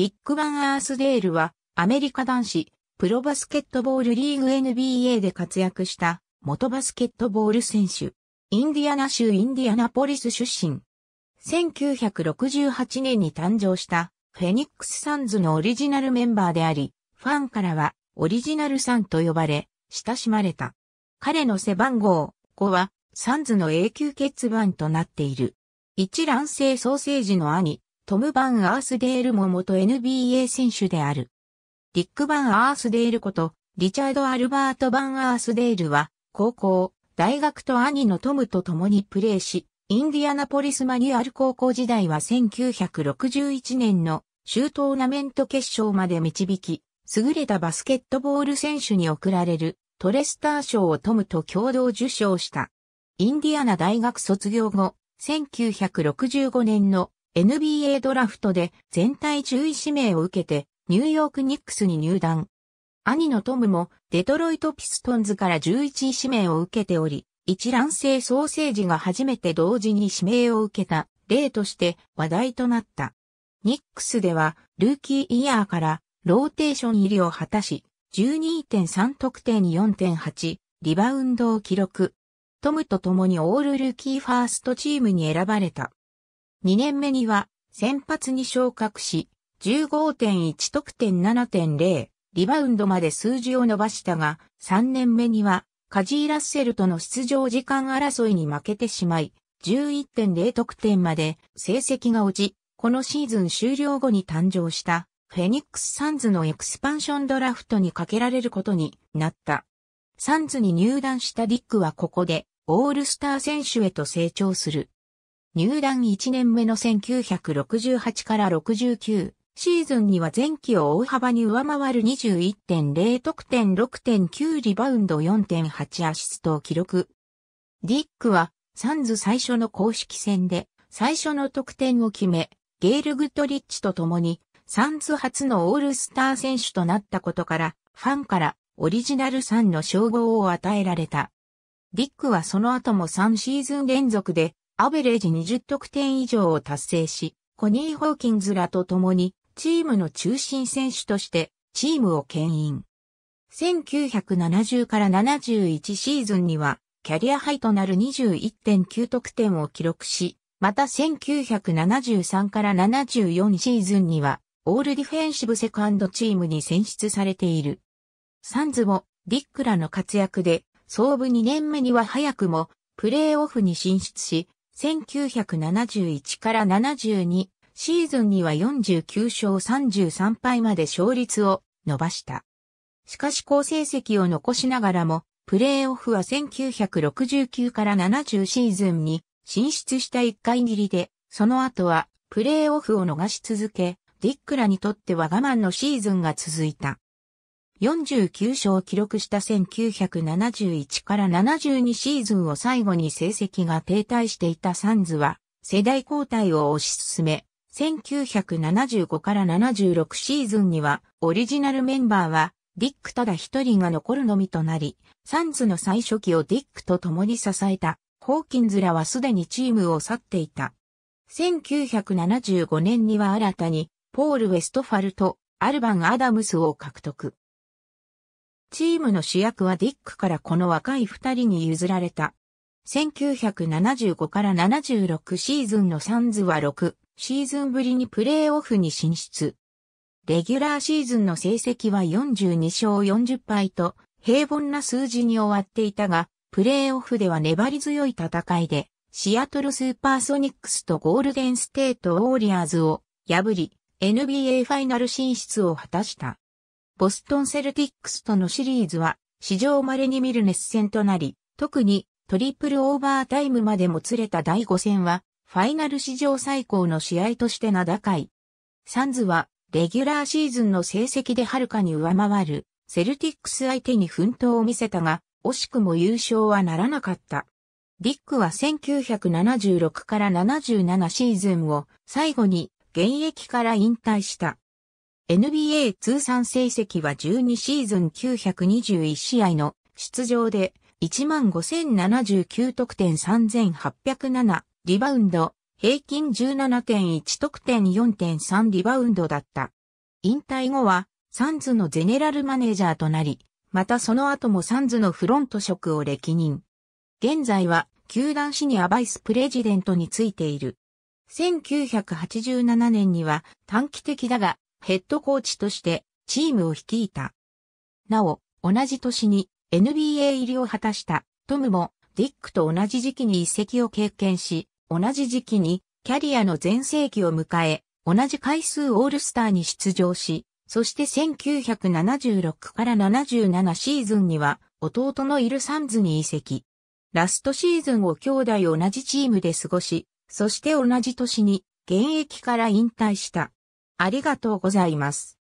ディック・バン・アースデールは、アメリカ男子、プロバスケットボールリーグ NBA で活躍した、元バスケットボール選手。インディアナ州インディアナポリス出身。1968年に誕生した、フェニックス・サンズのオリジナルメンバーであり、ファンからは、オリジナルさんと呼ばれ、親しまれた。彼の背番号5は、サンズの永久欠番となっている。一卵性ソーセージの兄、トム・バン・アースデールも元 NBA 選手である。リック・バン・アースデールこと、リチャード・アルバート・バン・アースデールは、高校、大学と兄のトムと共にプレーし、インディアナポリスマニュアル高校時代は1961年の州トーナメント決勝まで導き、優れたバスケットボール選手に贈られるトレスター賞をトムと共同受賞した。インディアナ大学卒業後、1965年の NBA ドラフトで全体10位指名を受けてニューヨークニックスに入団。兄のトムもデトロイトピストンズから11位指名を受けており、一卵性ソーセージが初めて同時に指名を受けた例として話題となった。ニックスではルーキーイヤーからローテーション入りを果たし、12.3得点に4.8、リバウンドを記録。トムと共にオールルーキーファーストチームに選ばれた。2年目には先発に昇格し、15.1得点7.0、リバウンドまで数字を伸ばしたが、3年目にはカジー・ラッセルとの出場時間争いに負けてしまい、11.0得点まで成績が落ち、このシーズン終了後に誕生したフェニックス・サンズのエクスパンションドラフトにかけられることになった。サンズに入団したディックはここでオールスター選手へと成長する。入団1年目の1968から69シーズンには前期を大幅に上回る21.0得点6.9リバウンド4.8アシストを記録。ディックはサンズ最初の公式戦で最初の得点を決め、ゲール・グッドリッチと共にサンズ初のオールスター選手となったことから、ファンからオリジナルンの称号を与えられた。ディックはその後も3シーズン連続でアベレージ20得点以上を達成し、コニー・ホーキンズらと共に、チームの中心選手として、チームを牽引。1970から71シーズンには、キャリアハイとなる21.9得点を記録し、また1973から74シーズンには、オールディフェンシブセカンドチームに選出されている。サンズも、ディックらの活躍で、創部2年目には早くも、プレーオフに進出し、1971から72シーズンには49勝33敗まで勝率を伸ばした。しかし好成績を残しながらも、プレーオフは1969から70シーズンに進出した1回切りで、その後はプレーオフを逃し続け、ディックらにとっては我慢のシーズンが続いた。49勝を記録した1971から72シーズンを最後に成績が停滞していたサンズは、世代交代を推し進め、1975から76シーズンには、オリジナルメンバーは、ディックただ一人が残るのみとなり、サンズの最初期をディックと共に支えた、ホーキンズらはすでにチームを去っていた。1975年には新たに、ポール・ウェストファルト、アルバン・アダムスを獲得。チームの主役はディックからこの若い二人に譲られた。1975から76シーズンのサンズは6シーズンぶりにプレーオフに進出。レギュラーシーズンの成績は42勝40敗と平凡な数字に終わっていたが、プレーオフでは粘り強い戦いで、シアトルスーパーソニックスとゴールデンステートウォーリアーズを破り、NBA ファイナル進出を果たした。ボストンセルティックスとのシリーズは、史上稀に見る熱戦となり、特にトリプルオーバータイムまでもつれた第5戦は、ファイナル史上最高の試合として名高い。サンズは、レギュラーシーズンの成績ではるかに上回る、セルティックス相手に奮闘を見せたが、惜しくも優勝はならなかった。ディックは1976から77シーズンを最後に現役から引退した。NBA 通算成績は12シーズン921試合の出場で15,079得点3,807リバウンド、平均17.1得点4.3リバウンドだった。引退後はサンズのゼネラルマネージャーとなり、またその後もサンズのフロント職を歴任。現在は球団シニアバイスプレジデントについている。1987年には短期的だがヘッドコーチとしてチームを率いた。なお、同じ年に NBA 入りを果たしたトムもディックと同じ時期に移籍を経験し、同じ時期にキャリアの全盛期を迎え、同じ回数オールスターに出場し、そして1976から77シーズンには弟のイルサンズに移籍。ラストシーズンを兄弟同じチームで過ごし、そして同じ年に現役から引退した。ありがとうございます。